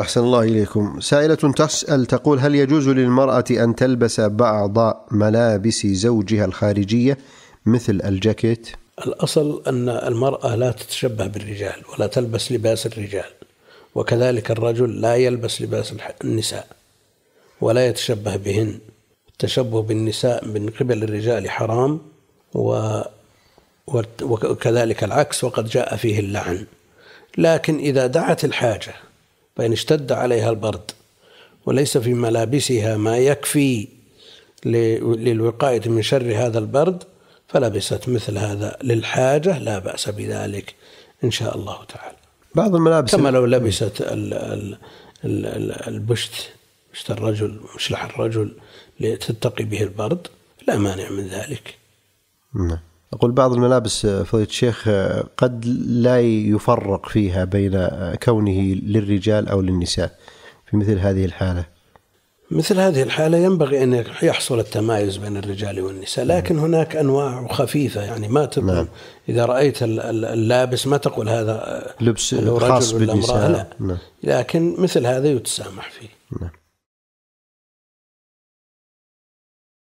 أحسن الله إليكم سائلة تسأل تقول هل يجوز للمرأة أن تلبس بعض ملابس زوجها الخارجية مثل الجاكيت؟ الأصل أن المرأة لا تتشبه بالرجال ولا تلبس لباس الرجال وكذلك الرجل لا يلبس لباس النساء ولا يتشبه بهن التشبه بالنساء من قبل الرجال حرام و وكذلك العكس وقد جاء فيه اللعن لكن إذا دعت الحاجة فإن اشتد عليها البرد وليس في ملابسها ما يكفي للوقاية من شر هذا البرد فلبست مثل هذا للحاجة لا بأس بذلك إن شاء الله تعالى بعض الملابس كما لو لبست البشت بشت الرجل مشلح الرجل لتتقي به البرد لا مانع من ذلك نعم أقول بعض الملابس آه، فضيلة الشيخ آه، قد لا يفرق فيها بين آه، كونه للرجال أو للنساء في مثل هذه الحالة مثل هذه الحالة ينبغي أن يحصل التمايز بين الرجال والنساء لكن نعم. هناك أنواع خفيفة يعني ما تقول نعم. إذا رأيت اللابس ما تقول هذا لبس خاص بالنساء لا. نعم. لكن مثل هذا يتسامح فيه نعم.